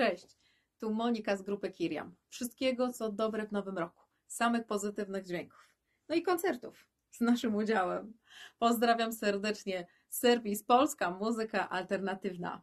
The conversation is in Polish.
Cześć, tu Monika z grupy Kiriam. Wszystkiego, co dobre w nowym roku. Samych pozytywnych dźwięków. No i koncertów z naszym udziałem. Pozdrawiam serdecznie. Serwis Polska Muzyka Alternatywna.